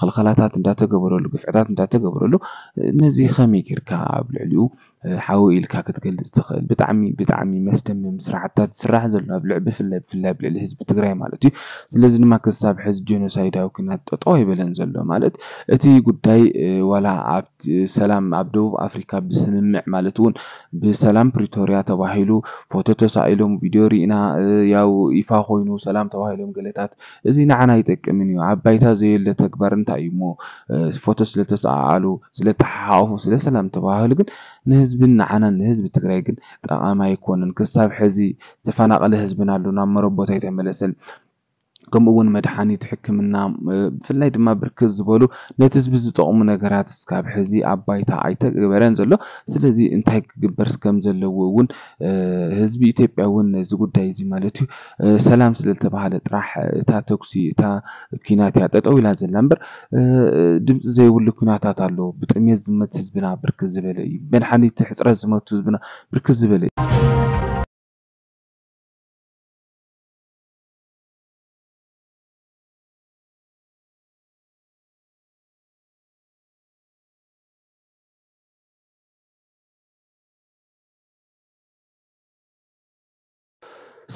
ክልኸላታት እንዳተገበረሉ ግፍዕታት እንዳተገበረሉ ነዚ ከመይ ጌርካ ኣብ ልዕሊኡ ሓዊ ኢልካ ክትገልፅ ትኽእል ብጣዕሚ ብጣዕሚ መስደምም ስራሕትታት ዝስራሕ ዘሎ ኣብ ልዕ ብፍላይ ብፍላይ ኣብ ልዕሊ ህዝቢ ትግራይ ማለት እዩ ስለዚ ድማ ክሳብ ሕዚ ጀኖሳይዳዊ ኩናት ጠጠ ይበለን ዘሎ ማለት እቲ ጉዳይ ዋላ ኣብ ሰላም ኣብ ደቡብ ኣፍሪካ ብስምምዕ ማለት እውን ብሰላም ፕሪቶርያ ተባሂሉ ፎቶ ተሳኢሎም ቪድዮ ርኢና ያው ይፋ ኮይኑ ሰላም ተባሂሎም ገለታት እዚ ንዓና ይጠቅምን እዩ ኣብ ባይታ ዘየለ ተግባርን እንታይ እዩ ሞ ፎቶ ስለተሰዓሉ ስለተሓሓፉ ስለ ሰላም ተባሂሉ ግን ንህዝብን ንዓናን ንህዝቢ ትግራይ ግን ጠቃማ ኣይኮነን ክሳብ ሕዚ ዝተፈናቀለ ህዝብን ኣሎ ናብ መረቦቱ ኣይተመለሰን ከምኡ እውን መድሓኒት ሕክምና ብፍላይ ድማ ብርክት ዝበሉ ነቲ ህዝቢ ዝጠቕሙ ነገራት እስካብ ሕዚ ኣብ ባይታ ኣይተግበረን ዘሎ ስለዚ እንታይ ክግበር ከም ዘለዎ እውን ህዝቢ ኢትዮጵያ እውን ዚ ጉዳይ እዚ ማለት እዩ ሰላም ስለልተባሃለ ጥራሕ እታ ተኩሲ እታ ኩናት እያ ጠጠው ኢላ ዘላ እምበር ድምፂ ዘይብሉ ኩናታት ኣለዉ ብጥሜት ዝመት ህዝብና ብርክት ዝበለ እዩ መድሓኒት ሕፅረት ዝመቱ ህዝብና ብርክት ዝበለ እዩ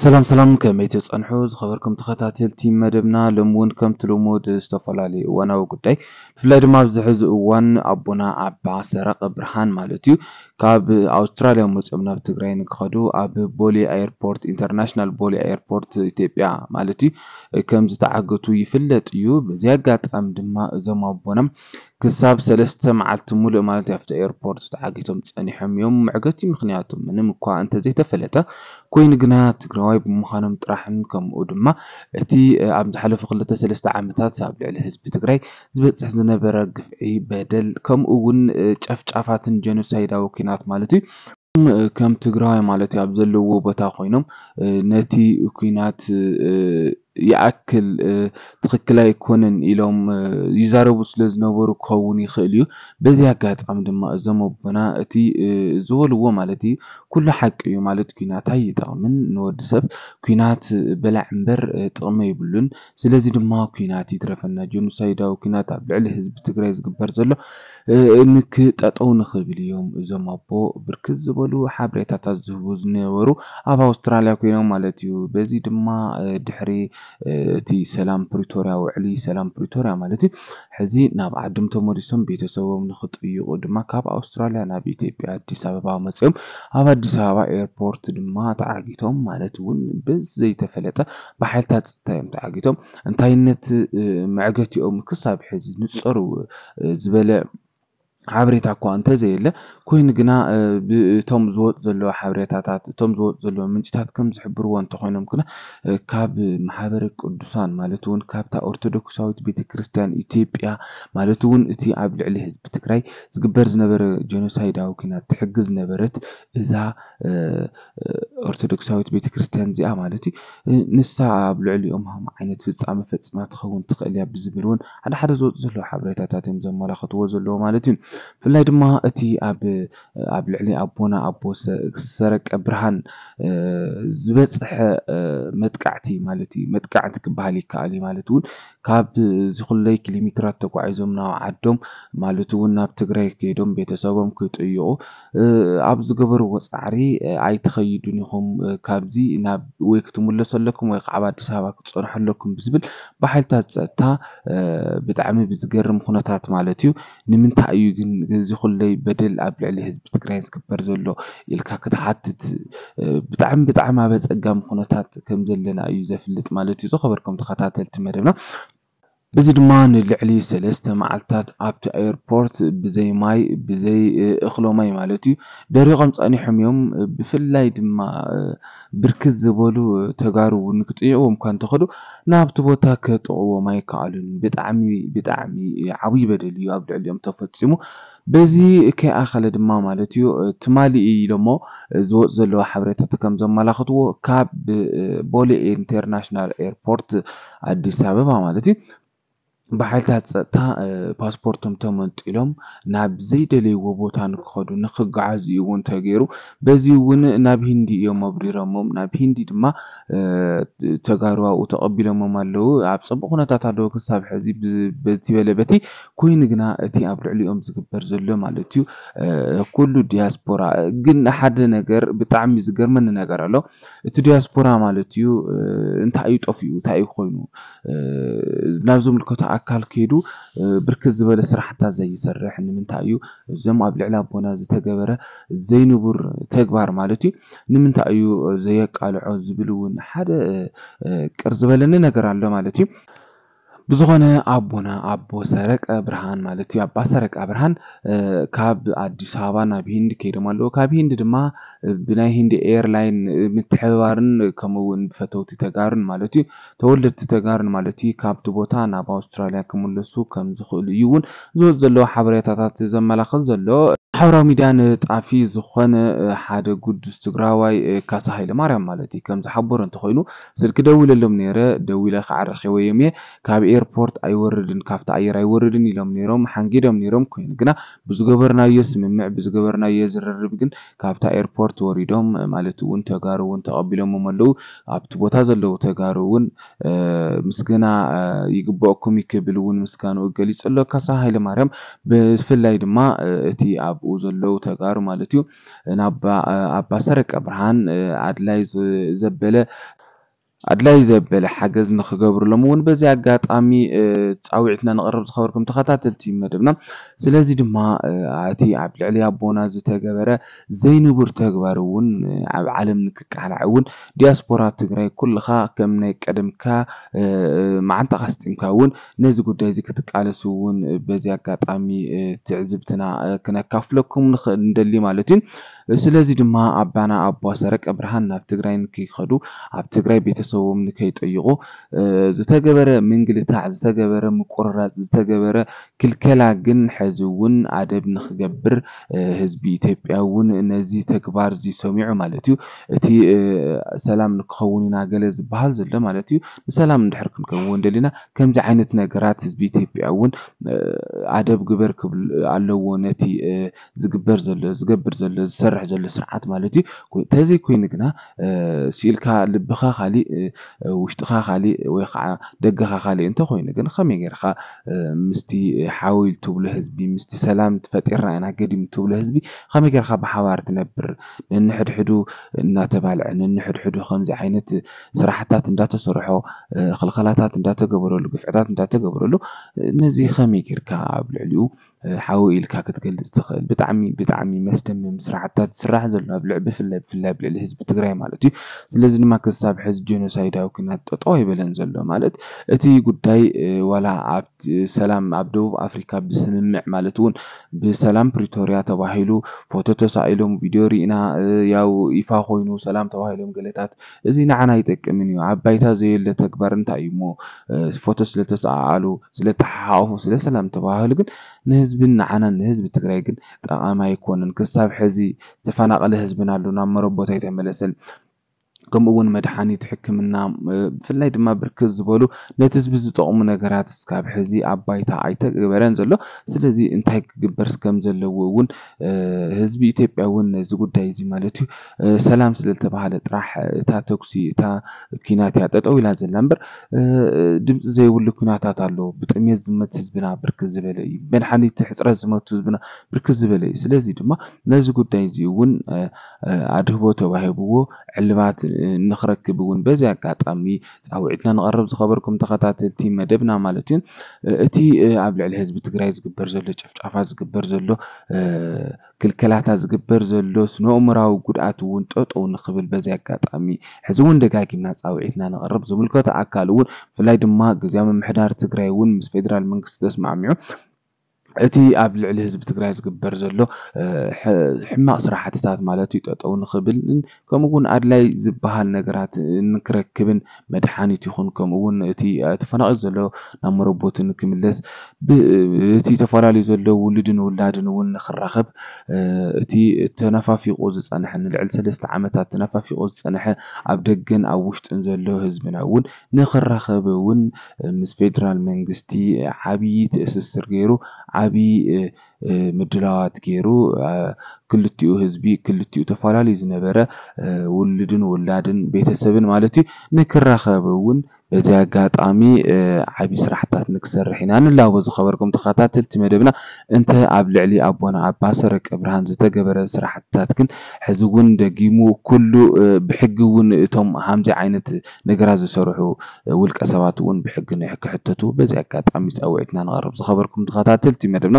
ሰላም ሰላም ከመይ መይት ፀንሑ ዝኸበርኩም ተኸታተልቲ መደብና ሎም እውን ከምቲ ልሙድ ዝተፈላለዩ እዋናዊ ጉዳይ ብፍላይ ድማ ኣብዚ ሕዚ እዋን ኣቦና ኣባ ሰረቀ ብርሃን ማለት እዩ ካብ ኣውስትራልያ መፅኦም ናብ ትግራይ ንክኸዱ ኣብ ቦሌ ኤርፖርት ኢንተርናሽናል ቦሌ ኤርፖርት ኢትዮጵያ ማለት እዩ ከም ዝተዓገቱ ይፍለጥ እዩ በዚ ኣጋጣሚ ድማ እዞም ኣቦና ክሳብ ሰለስተ መዓልቲ ሙሉእ ማለት እዩ ኣብቲ ኤርፖርት ተዓጊቶም ፀኒሖም እዮም ምዕገት እዩ ምክንያቱ ምንም እኳ እንተዘይተፈለጠ ኮይኑ ግና ትግራዋይ ብምዃኖም ጥራሕን ከምኡ ድማ እቲ ኣብ ዝሓለፉ ክልተ ሰለስተ ዓመታት ኣብ ልዕሊ ህዝቢ ትግራይ ዝበፅሕ ዝነበረ ግፍዒ በደል ከምኡ እውን ጨፍጫፋትን ጀኖሳይዳዊ ኩናት ማለት እዩ ከም ትግራዋይ ማለት እዩ ኣብ ዘለዎ ቦታ ኮይኖም ነቲ ኩናት ይኣክል ትክክል ኣይኮነን ኢሎም ይዛረቡ ስለ ዝነበሩ ክኸውን ይኽእል እዩ በዚ ኣጋጣሚ ድማ እዞም ኣቦና እቲ ዝበልዎ ማለት እዩ ኩሉ ሓቂ እዩ ማለት ኩናታይ ይጠቕምን ንወዲ ሰብ ኩናት በላዕ እምበር ጥቕሚ ይብሉን ስለዚ ድማ ኩናት ይትረፈና ጀኖሳይዳዊ ኩናት ኣብ ልዕሊ ህዝቢ ትግራይ ዝግበር ዘሎ ንክጠጠው ንኽብል እዮም እዞም ኣቦ ብርክት ዝበሉ ሓበሬታታት ዝህቡ ዝነበሩ ኣብ ኣውስትራልያ ኮይኖም ማለት እዩ በዚ ድማ ድሕሪ እቲ ሰላም ፕሪቶርያ ውዕሊ ሰላም ፕሪቶርያ ማለት እዩ ሕዚ ናብ ዓድም ተመሊሶም ቤተሰቦም ንክጥይቁ ድማ ካብ ኣውስትራልያ ናብ ኢትዮጵያ ኣዲስ ኣበባ መፅኦም ኣብ ኣዲስ ኣበባ ኤርፖርት ድማ ተዓጊቶም ማለት እውን ብዘይተፈለጠ ብሓይልታት ፅታ እዮም ተዓጊቶም እንታይነት ምዕገትኦም ክሳብ ሕዚ ንፁር ዝበለ حبریت آقایان تزیله کوین گنا توم زود زلوا حبریت ات توم زود زلوا من چی تات کم زحبر وان تقویم کنه کاب محبری کردسان مالتون کاب تا ارتدکسایت بیت کریستیان ایتیپیا مالتون اتی عبد علیه بیت کرای زگبرز نبرد جنوساید او کنات حجز نبرد از ارتدکسایت بیت کریستیان زیام مالتی نس عبد علی امها معنی فتس عمفتس ما تخون تقلیاب زبلون حد حد زود زلوا حبریت ات ات مزمل خطو زلوا مالتون ብፍላይ ድማ እቲ ኣብ ልዕሊ ኣቦና ኣቦ ዝሰረቀ ብርሃን ዝበፅሐ መጥቃዕቲ ማለት እዩ መጥቃዕቲ ክበሃል ይከኣል እዩ ማለት እውን ካብ ዝኩለይ ኪሎሜትራት ተጓዒዞም ናብ ዓዶም ማለት እውን ናብ ትግራይ ከይዶም ቤተሰቦም ክጥይቁ ኣብ ዝገበርዎ ፃዕሪ ኣይተኸይዱን ኢኹም ካብዚ ናብ ወይ ክትምለሱ ኣለኩም ወይ ከዓ ኣዲስ ኣበባ ክትፀንሑ ኣለኩም ብዝብል ብሓይልታት ፀጥታ ብጣዕሚ ብዝገርም ኩነታት ማለት እዩ ንምንታይ እዩ ግን ዝኩለይ በደል ኣብ ልዕሊ ህዝቢ ትግራይ ዝግበር ዘሎ ኢልካ ክትሓትት ብጣዕሚ ብጣዕሚ ኣብ ኣፀጋሚ ኩነታት ከም ዘለና እዩ ዘፍልጥ ማለት እዩ። ዝኸበርኩም ተኸታተልቲ መደብና اللي علي سلست معلتات عبت ايربورت بزي ماي بزي آه، اخلو ماي مالتي داري غمت اني حميوم آه، بفلاي دما آه، بركز بولو تغارو ونكتئي او مكان تخدو نابت بوتا كتقو ماي كالون بتعمي بتعمي عوي بدليو عبد عليهم تفتسمو بزي كي اخل دما مالتيو تمالي اي لما زوت زلو حبرية تتكم زم مالاخدو كاب بولي انترناشنال ايربورت عدي سابب مالتي ብሓይልታት ፀጥታ ፓስፖርቶም ተመንጢሎም ናብ ዘይደለይዎ ቦታ ንክኸዱ ንክጓዓዙ እውን ተገይሩ በዚ እውን ናብ ሂንዲ እዮም ኣብዲሮሞም ናብ ሂንዲ ድማ ተጋሩ ተቐቢሎሞም ኣለው ኣብ ፅቡቅ ኩነታት ኣለው ክሳብ ሕዚ በቲ በለ በቲ ኮይኑ ግና እቲ ኣብ ልዕሊኦም ዝግበር ዘሎ ማለት እዩ ኩሉ ዲያስፖራ ግን ሓደ ነገር ብጣዕሚ ዝገርመኒ ነገር ኣሎ እቲ ዲያስፖራ ማለት እዩ እንታይ እዩ ጠፍኡ እንታይ እዩ ኮይኑ ናብ ዘምልከቶ ኣካል ከይዱ ብርክት ዝበለ ስራሕታት ዘይሰርሕ ንምንታይ እዩ? እዞም ኣብ ልዕሊ ኣቦና ዝተገበረ ዘይንቡር ተግባር ማለት እዩ ንምንታይ እዩ ዘየቃልዖ ዝብል እውን ሓደ ቅር ዝበለኒ ነገር ኣሎ ማለት እዩ። ብዝኾነ ኣቦና ኣቦ ሰረቀ ብርሃን ማለት እዩ ኣባ ሰረቀ ብርሃን ካብ ኣዲስ ኣበባ ናብ ሂንድ ከይዶም ኣለዉ ካብ ሂንድ ድማ ብናይ ሂንዲ ኤርላይን ምትሕብባርን ከምኡውን ብፈተውቲ ተጋርን ማለት እዩ ተወለድቲ ተጋርን ማለት እዩ ካብቲ ቦታ ናብ ኣውስትራልያ ክምለሱ ከም ዝኽእሉ እዩ እውን ዝወፅ ዘለዎ ሓበሬታታት ዘመላኽት ዘሎ ማሕበራዊ ሚድያ ንጣፊ ዝኾነ ሓደ ጉዱስ ትግራዋይ ካሳ ሃይለማርያም ማለት እዩ ከም ዝሓበሮ እንተኮይኑ ስልኪ ነረ ደዊ ኢለ ከዓ ረኪበዮም እየ ካብ ኤርፖርት ኣይወርድን ካብቲ ኣየር ኣይወርድን ኢሎም ነሮም ሓንጊዶም ነሮም ኮይኑ ግና ብዝገበርናዮ ስምምዕ ብዝገበርናዮ ዝርርብ ግን ካብታ ኤርፖርት ወሪዶም ማለት እውን ተጋሩ እውን ተቐቢሎሞም ኣለው ኣብቲ ቦታ ዘለዉ ተጋሩ እውን ምስገና ይግበአኩም ይክብል እውን ምስጋንኡ ገሊፅ ኣሎ ካሳ ሃይለማርያም ብፍላይ ድማ እቲ ኣብኡ ዘለው ተጋሩ ማለት እዩ ናብ ኣባሰረቀ ብርሃን ኣድላይ ዘበለ أدلى زبالة حاجز نخجبر لمون بزي عجات أمي تعويتنا نقرب تخبركم تخطات التيم مدبنا سلازي ما عتي عبد العلي أبونا زي تجبرة زي نبر تجبرون عالم نكك على عون دياسبورا تجري كل خا كم نك قدم كا مع أنت خستم كون نزق دايزي كتك على سون بزي عجات أمي تعزبتنا كنا كافلكم ندلي مالتين ስለዚ ድማ ኣባና ኣቦ ሰረቀ ብርሃን ናብ ትግራይ ንከይኸዱ ኣብ ትግራይ ቤተሰቦም ንከይጠይቁ ዝተገበረ ምንግልታዕ ዝተገበረ ምቁርራፅ ዝተገበረ ክልከላ ግን ሕዚ እውን ኣደብ ንክገብር ህዝቢ ኢትዮጵያ እውን ነዚ ተግባር እዚ ሰሚዑ ማለት እዩ እቲ ሰላም ንክኸውን ኢና ገለ ዝበሃል ዘሎ ማለት እዩ ንሰላም ንድሕር ክንከውን ደሊና ከምዚ ዓይነት ነገራት ህዝቢ ኢትዮጵያ እውን ኣደብ ግበር ክብል ኣለዎ ነቲ ዝግበር ዘሎ ዝገብር ዘሎ ዝሰር ዝሰርሕ ዘሎ ስርዓት ማለት እዩ እንተዘይኮይኑ ግና ስኢልካ ልብኻ ካሊእ ውሽጥኻ ካሊእ ወይ ከዓ ደገኻ ካሊእ እንተኮይኑ ግን ከመይ ጌርካ ምስቲ ሓዊል ትብሎ ህዝቢ ምስቲ ሰላም ትፈጢርና ኢና ገዲም ትብሎ ህዝቢ ከመይ ጌርካ ብሓባር ትነብር ነንሕድሕዱ እናተባልዐ ነንሕድሕዱ ከምዚ ዓይነት ስራሕታት እንዳተሰርሖ ክልከላታት እንዳተገበረሉ ግፍዕታት እንዳተገበረሉ ነዚ ከመይ ጌርካ ኣብ ልዕሊኡ ሓዊ ኢልካ ክትገልፅ ትኽእል ብጣዕሚ ብጣዕሚ መስደምም ስራሕትታት ዝስራሕ ዘሎ ኣብ ልዕ ብፍላይ ብፍላይ ኣብ ልዕሊ ህዝቢ ትግራይ ማለት እዩ ስለዚ ድማ ክሳብ ሕዚ ጀኖሳይዳዊ ኩናት ጠጦ ይበለን ዘሎ ማለት እቲ ጉዳይ ዋላ ኣብ ሰላም ኣብ ደቡብ ኣፍሪካ ብስምምዕ ማለት እውን ብሰላም ፕሪቶርያ ተባሂሉ ፎቶ ተሳኢሎም ቪድዮ ርኢና ያው ይፋ ኮይኑ ሰላም ተባሂሎም ገለታት እዚ ንዓና ይጠቅምን እዩ ኣብ ባይታ ዘየለ ተግባር እንታይ እዩ ሞ ፎቶ ስለተሰኣኣሉ ስለተሓሓቅፉ ስለሰላም ተባሂሉ ግን ንህዝቢ ህዝብን ንዓናን ንህዝቢ ትግራይ ግን ጠቓሚ ኣይኮነን። ክሳብ ሕዚ ዝተፈናቐለ ህዝብን ኣሎ ናብ መረቦቱ ኣይተመለሰን። ከምኡ እውን መድሓኒት ሕክምና ብፍላይ ድማ ብርክት ዝበሉ ነቲ ህዝቢ ዝጠቕሙ ነገራት እስካብ ሕዚ ኣብ ባይታ ኣይተገበረን ዘሎ ስለዚ እንታይ ክግበርስ ከም ዘለዎ እውን ህዝቢ ኢትዮጵያ እውን እዚ ጉዳይ እዚ ማለት እዩ ሰላም ስለልተባሃለ ጥራሕ እታ ተኩሲ እታ ኩናት እያ ጠጠው ኢላ ዘላ እምበር ድምፂ ዘይብሉ ኩናታት ኣለዎ ብጥሜት ዝመት ህዝብና ብርክት ዝበለ እዩ መድሓኒት ሕፅረት ዝመቱ ህዝብና ብርክት ዝበለ እዩ ስለዚ ድማ ነዚ ጉዳይ እዚ እውን ኣድህቦ ተባሂብዎ ዕልባት ንክረክብ እውን በዚ ኣጋጣሚ ፃውዒትና ንቐርብ ዝኸበርኩም ተኸታተልቲ መደብና ማለት እዩ እቲ ኣብ ልዕሊ ህዝቢ ትግራይ ዝግበር ዘሎ ጭፍጫፋት ዝግበር ዘሎ ክልከላታት ዝግበር ዘሎ ስነ ጉድኣት እውን ጠጠው ንክብል በዚ ኣጋጣሚ ሕዚ እውን ደጋጊምና ፃውዒትና ንቐርብ ዝምልከቶ ኣካል እውን ብፍላይ ድማ ግዜ ምምሕዳር ትግራይ እውን ምስ ፌደራል መንግስቲ ተስማዕሚዑ እቲ ኣብ ልዕሊ ህዝቢ ትግራይ ዝግበር ዘሎ ሕማቅ ስራሕትታት ማለት እዩ ጠጠው ንክብልን ከምኡ እውን ኣድላይ ዝበሃል ነገራት ንክረክብን መድሓኒት ይኹን ከምኡ እውን እቲ ተፈናቂሉ ዘሎ ናብ መረቦቱ ንክምለስ እቲ ተፈላለዩ ዘሎ ውሉድን ውላድን እውን ንክራኸብ እቲ ተነፋፊቁ ዝፀንሐ ንልዕሊ ሰለስተ ዓመታት ተነፋፊቁ ዝፀንሐ ኣብ ደገን ኣብ ውሽጥን ዘሎ ህዝብና እውን ንክራኸብ እውን ምስ ፌድራል መንግስቲ ዓብይ ትእስስር ገይሩ ዓብዪ ምድላዋት ገይሩ ክልቲኡ ህዝቢ ክልቲኡ ተፈላለዩ ዝነበረ ውልድን ውላድን ቤተሰብን ማለት እዩ ንክራኸብ እውን በዚ ኣጋጣሚ ዓብዪ ስራሕታት ንክሰርሕ ኢና ንላቦ ዝኸበርኩም ተኸታተልቲ መደብና እንተ ኣብ ልዕሊ ኣቦና ኣባ ሰረቀ ብርሃን ዝተገበረ ስራሕትታት ግን ሕዚ እውን ደጊሙ ኩሉ ብሕጊ እውን እቶም ሃምዚ ዓይነት ነገራት ዝሰርሑ ውልቀ ሰባት እውን ብሕጊ ንክሕተቱ በዚ ኣጋጣሚ ፀውዒትና ንቐርብ ዝኸበርኩም ተኸታተልቲ መደብና